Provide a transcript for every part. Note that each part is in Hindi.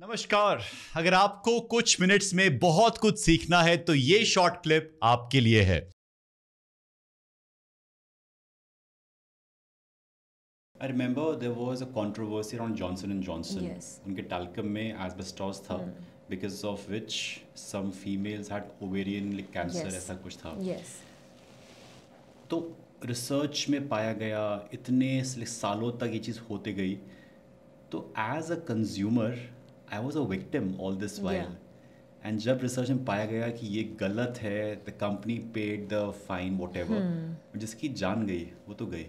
नमस्कार अगर आपको कुछ मिनट्स में बहुत कुछ सीखना है तो ये शॉर्ट क्लिप आपके लिए है I remember there was a controversy around Johnson and Johnson उनके टालकम में एज एजबेस्टॉस था because of which some females had ovarian cancer ऐसा कुछ था तो रिसर्च में पाया गया इतने सालों तक ये चीज़ होते गई तो as a consumer I was a victim all this while and जब रिसर्च में पाया गया कि ये गलत है the company paid the fine whatever जिसकी जान गई वो तो गई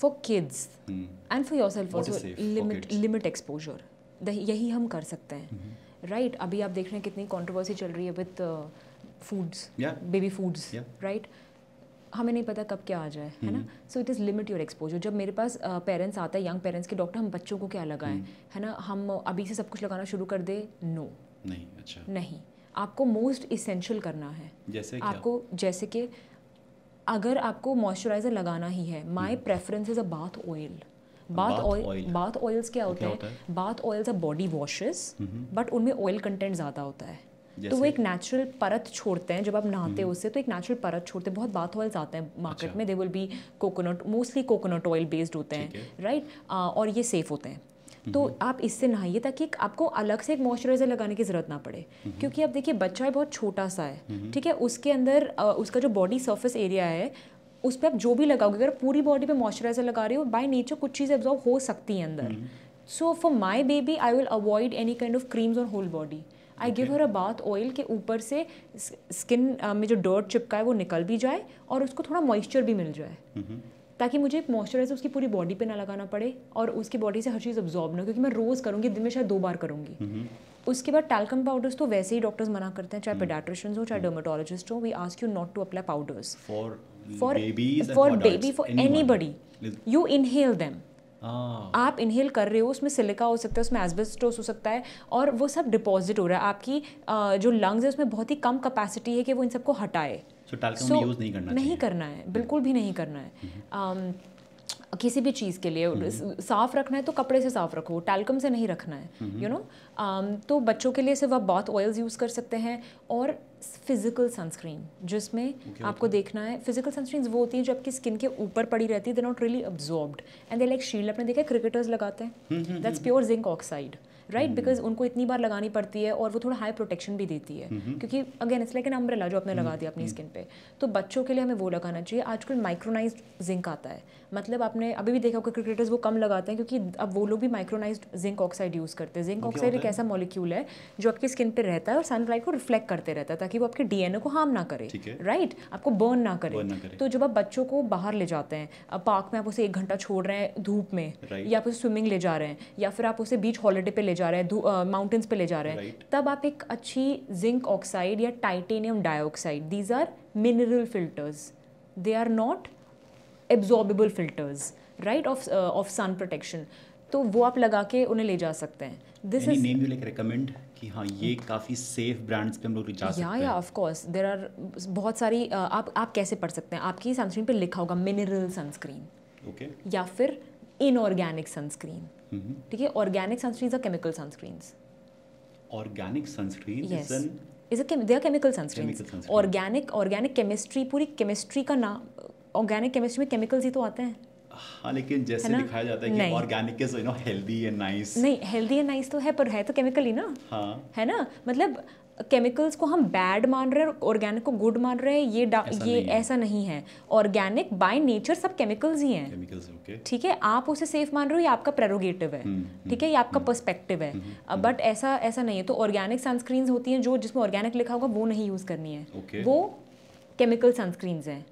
for kids and for yourself limit limit exposure यही हम कर सकते हैं राइट mm-hmm. right? अभी आप देख रहे हैं कितनी कॉन्ट्रोवर्सी चल रही है with foods baby foods right हमें नहीं पता कब क्या आ जाए है ना so it is limit your exposure जब मेरे पास पेरेंट्स आता है यंग पेरेंट्स के डॉक्टर हम बच्चों को क्या लगाएं हम्म। है ना हम अभी से सब कुछ लगाना शुरू कर दे नो नहीं अच्छा नहीं आपको मोस्ट इसेंशियल करना है जैसे क्या? आपको जैसे कि अगर आपको मॉइस्चराइज़र लगाना ही है my preference is a bath oil bath oil bath oils क्या होते हैं bath oils a body washes but उनमें ऑयल कंटेंट ज़्यादा होता है तो वो एक नेचुरल परत छोड़ते हैं जब आप नहाते हो उससे तो एक नेचुरल परत छोड़ते हैं बहुत बाथ ऑयल्स आते हैं मार्केट अच्छा। में they will be coconut mostly coconut oil based होते हैं राइट और ये सेफ होते हैं हम्म, तो हम्म। आप इससे नहाइए ताकि आपको अलग से एक मॉइस्चराइज़र लगाने की ज़रूरत ना पड़े हम्म, क्योंकि आप देखिए बच्चा बहुत छोटा सा है ठीक है उसके अंदर उसका जो बॉडी सर्फेस एरिया है उस पर आप जो भी लगाओगे अगर पूरी बॉडी पे मॉइस्चराइजर लगा रहे हो बाय नेचर कुछ चीज़ें एब्जॉर्व हो सकती हैं अंदर so for my baby I will avoid any kind of creams on whole body I give her a bath oil के ऊपर से स्किन uh, में जो डर्ट चिपका है वो निकल भी जाए और उसको थोड़ा मॉइस्चर भी मिल जाए mm-hmm. ताकि मुझे एक मॉइस्चराइजर उसकी पूरी बॉडी पे ना लगाना पड़े और उसकी बॉडी से हर चीज़ ऑब्जॉर्ब ना क्योंकि मैं रोज़ करूँगी दिन में शायद दो बार करूँगी mm-hmm. उसके बाद टैल्कम पाउडर्स तो वैसे ही डॉक्टर्स मना करते हैं चाहे पेडाट्रिशन mm. हो चाहे डर्माटोलॉजिस्ट mm. हो we ask you not to apply powders for for baby for anybody you inhale them हाँ। आप इनहेल कर रहे हो उसमें सिलिका हो सकता है उसमें एसबेस्टोस हो सकता है और वो सब डिपॉजिट हो रहा है आपकी जो लंग्स है उसमें बहुत ही कम कैपेसिटी है कि वो इन सबको हटाए so, so, नहीं करना नहीं चाहिए. करना है बिल्कुल भी नहीं करना है हम्म। किसी भी चीज़ के लिए हम्म। साफ़ रखना है तो कपड़े से साफ़ रखो टैलकम से नहीं रखना है यू हम्म। नो um, तो बच्चों के लिए सिर्फ आप बहुत ऑयल्स यूज़ कर सकते हैं और फिजिकल सनस्क्रीन जिसमें आपको देखना है फिजिकल सनस्क्रीन वो होती है जो आपकी स्किन के ऊपर पड़ी रहती है they not really absorbed and they like shield आपने देखा क्रिकेटर्स लगाते हैं that's pure zinc oxide right because mm-hmm. उनको इतनी बार लगानी पड़ती है और वो थोड़ा हाई प्रोटेक्शन भी देती है mm-hmm. क्योंकि again it's like an umbrella जो आपने लगा mm-hmm. दिया अपनी स्किन पे तो बच्चों के लिए हमें वो लगाना चाहिए आजकल माइक्रोनाइज जिंक आता है मतलब आपने अभी भी देखा होगा क्रिकेटर्स वो कम लगाते हैं क्योंकि अब वो लोग भी माइक्रोनाइज जिंक ऑक्साइड यूज़ करते हैं जिंक ऑक्साइड एक ऐसा मॉलिक्यूल है जो आपकी स्किन पर रहता है और सनलाइट को रिफ्लेक्ट करते रहता है ताकि वो आपके डी को हार्म ना करे राइट आपको बर्न ना करे तो जब आप बच्चों को बाहर ले जाते हैं पार्क में आप उसे एक घंटा छोड़ रहे हैं धूप में या आप उसे स्विमिंग ले जा रहे हैं या फिर आप उसे बीच हॉलीडे पे ले जा रहे हैं माउंटेन्स पे ले जा रहे हैं right. तब आप एक अच्छी जिंक ऑक्साइड या titanium dioxide these are mineral filters they are not absorbable filters right of of sun protection तो वो आप लगा के उन्हें ले जा सकते हैं this is name you like recommend कि हाँ ये काफ़ी सेफ ब्रांड्स पे हम लोग जा सकते हैं या ऑफ कोर्स देर आर बहुत सारी आप आप कैसे पढ़ सकते हैं आपकी सनस्क्रीन पे लिखा होगा मिनरल सनस्क्रीन ओके या फिर इनऑर्गेनिक सनस्क्रीन Mm-hmm. ठीक है ऑर्गेनिक सनस्क्रीन और chemical sunscreen organic sunscreen is they are chemical sunscreen organic organic chemistry पूरी केमिस्ट्री का नाम ऑर्गेनिक केमिस्ट्री में केमिकल्स ही तो आते हैं हाँ लेकिन जैसे दिखाया जाता है कि organic is you know healthy and nice नहीं हेल्दी एंड नाइस तो है पर है तो केमिकल ही ना हाँ है ना मतलब केमिकल्स को हम बैड मान रहे हैं ऑर्गेनिक को गुड मान रहे हैं ये ये नहीं ऐसा नहीं है ऑर्गेनिक बाय नेचर सब केमिकल्स ही हैं ठीक है आप उसे सेफ मान रहे हो ये आपका प्रेरोगेटिव है हम्म, ठीक है हम्म, ये आपका पर्सपेक्टिव हम्म। है बट ऐसा ऐसा नहीं है तो ऑर्गेनिक सनस्क्रीन होती हैं जो जिसमें ऑर्गेनिक लिखा होगा वो नहीं यूज़ करनी है वो केमिकल सनस्क्रीन हैं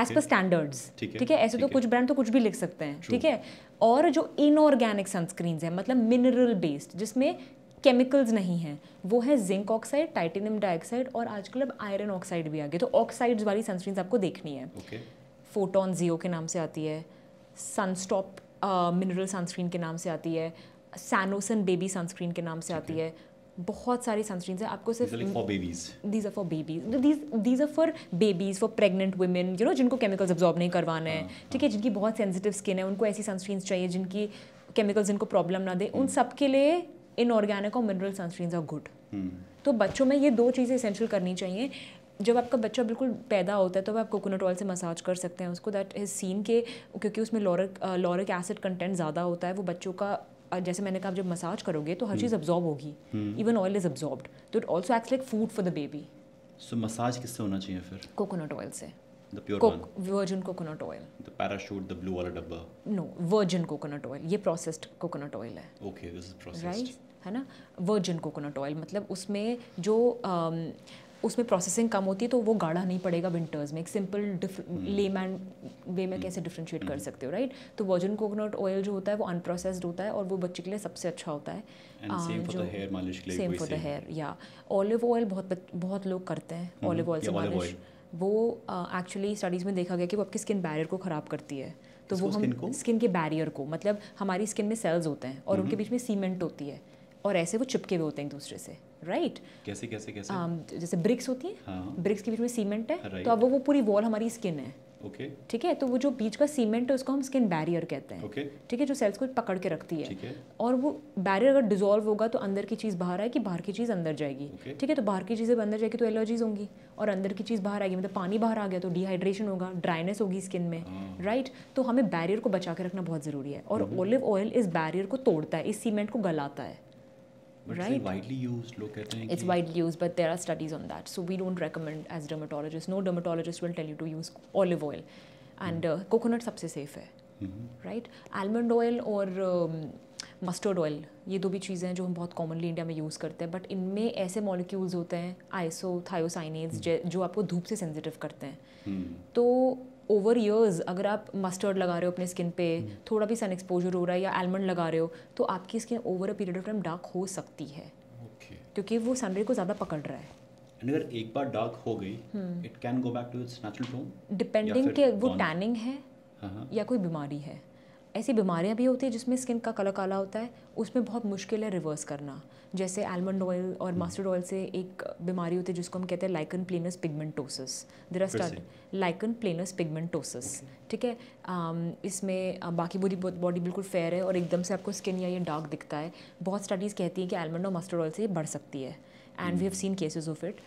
एज पर स्टैंडर्ड्स ठीक है ऐसे तो कुछ ब्रांड तो कुछ भी लिख सकते हैं ठीक है और जो इनऑर्गेनिक सनस्क्रीन है मतलब मिनरल बेस्ड जिसमें केमिकल्स नहीं हैं वो है जिंक ऑक्साइड टाइटेनियम डाइऑक्साइड और आजकल अब आयरन ऑक्साइड भी आ गए तो ऑक्साइड्स वाली सनस्क्रीन आपको देखनी है फोटोन जियो के नाम से आती है सनस्टॉप मिनरल सनस्क्रीन के नाम से आती है सैनोसन बेबी सनस्क्रीन के नाम से आती है बहुत सारी सनस्क्रीन है आपको सिर्फ these are for babies these are for babies for pregnant women you know जिनको केमिकल्स एब्जॉर्ब नहीं करवाना है हाँ, ठीक हाँ। है जिनकी बहुत सेंसिटिव स्किन है उनको ऐसी सनस्क्रीन्स चाहिए जिनकी केमिकल्स जिनको प्रॉब्लम ना दे उन हम्म। सब के लिए इनऑर्गेनिक और मिनरल सनस्क्रीन आर गुड तो बच्चों में ये दो चीज़ें इसेंशियल करनी चाहिए जब आपका बच्चा बिल्कुल पैदा होता है तो आप कोकोनट ऑयल से मसाज कर सकते हैं उसको दैट इज सीन के क्योंकि उसमें लॉरिक लॉरिक एसिड कंटेंट ज़्यादा होता है वो बच्चों का जैसे मैंने कहा जब मसाज करोगे तो हर चीज़ अब्जॉर्ब हम्म। होगी इवन ऑयल इज अब्जॉर्ब तो it also act like food for the baby so massage किससे होना चाहिए फिर कोकोनट ऑयल से ये प्रोसेस्ड कोकोनट ऑयल है ना वर्जन कोकोनट ऑयल मतलब उसमें जो um, उसमें प्रोसेसिंग कम होती है तो वो गाढ़ा नहीं पड़ेगा विंटर्स में एक सिंपल लेमैन वे में कैसे डिफ्रेंशिएट कर हम्म। सकते हो राइट तो वर्जन कोकोनट ऑयल जो होता है वो अनप्रोसेस्ड होता है और वो बच्चे के लिए सबसे अच्छा होता है सेम फॉर द हेयर या ऑलिव ऑयल बहुत बहुत लोग करते हैं ऑलिव हम्म, ऑयल से मालिश वो एक्चुअली स्टडीज़ में देखा गया कि वो आपकी स्किन बैरियर को ख़राब करती है तो वो हम स्किन के बैरियर को मतलब हमारी स्किन में सेल्स होते हैं और हम्म। उनके बीच में सीमेंट होती है और ऐसे वो चिपके हुए होते हैं एक दूसरे से राइट right? कैसे कैसे कैसे um, जैसे ब्रिक्स होती है हाँ। ब्रिक्स हाँ। के बीच में सीमेंट है तो right. तो अब वो, वो पूरी वॉल हमारी स्किन है ओके okay. ठीक है तो वो जो बीच का सीमेंट है उसको हम स्किन बैरियर कहते हैं okay. ठीक है जो सेल्स को पकड़ के रखती है, है। और वो बैरियर अगर डिजोल्व होगा तो अंदर की चीज़ बाहर आएगी बाहर की चीज़ अंदर जाएगी okay. ठीक है तो बाहर की चीज़ें अंदर जाएगी तो एलर्जीज होंगी और अंदर की चीज़ बाहर आएगी मतलब पानी बाहर आ गया तो डिहाइड्रेशन होगा ड्राइनेस होगी स्किन में राइट हाँ। right? तो हमें बैरियर को बचा के रखना बहुत ज़रूरी है और ओलिव mm-hmm. ऑयल इस बैरियर को तोड़ता है इस सीमेंट को गलाता है But right? it's widely used. Look at it. It's widely used, but there are studies on that. So we don't recommend as dermatologists. No dermatologist will tell you to use olive oil, and mm uh, coconut सबसे safe है, mm-hmm. right? Almond oil और मस्टर्ड ऑयल ये दो भी चीज़ें हैं जो हम बहुत कॉमनली इंडिया में यूज़ करते हैं बट इनमें ऐसे मॉलिक्यूल्स होते हैं आइसो थायोसाइनेज जो आपको धूप से सेंसिटिव करते हैं तो ओवर ईयर्स अगर आप मस्टर्ड लगा रहे हो अपने स्किन पे हम्म। थोड़ा भी सन एक्सपोजर हो रहा है या आलमंड लगा रहे हो तो आपकी skin over a period of time dark हो सकती है क्योंकि वो सनरे को ज़्यादा पकड़ रहा है एंड अगर एक बार डार्क हो गई it can go back to its natural tone depending के वो टैनिंग है हाँ, हाँ। या कोई बीमारी है ऐसी बीमारियाँ भी होती हैं जिसमें स्किन का कलर काला होता है उसमें बहुत मुश्किल है रिवर्स करना जैसे आलमंड ऑयल और मस्टर्ड hmm. ऑयल से एक बीमारी होती है जिसको हम कहते हैं lichen planus pigmentosus there are lichen planus pigmentosus ठीक है um, इसमें बाकी बुरी बॉडी बिल्कुल फेयर है और एकदम से आपको स्किन या ये डार्क दिखता है बहुत स्टडीज़ कहती हैं कि आलमंड और मस्टर्ड ऑयल से ये बढ़ सकती है and we have seen cases of it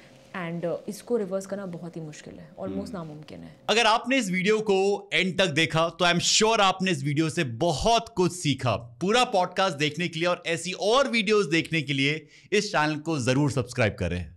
and uh, इसको रिवर्स करना बहुत ही मुश्किल है ऑलमोस्ट hmm. नामुमकिन है अगर आपने इस वीडियो को एंड तक देखा तो आई एम श्योर आपने इस वीडियो से बहुत कुछ सीखा पूरा पॉडकास्ट देखने के लिए और ऐसी और वीडियोस देखने के लिए इस चैनल को जरूर सब्सक्राइब करें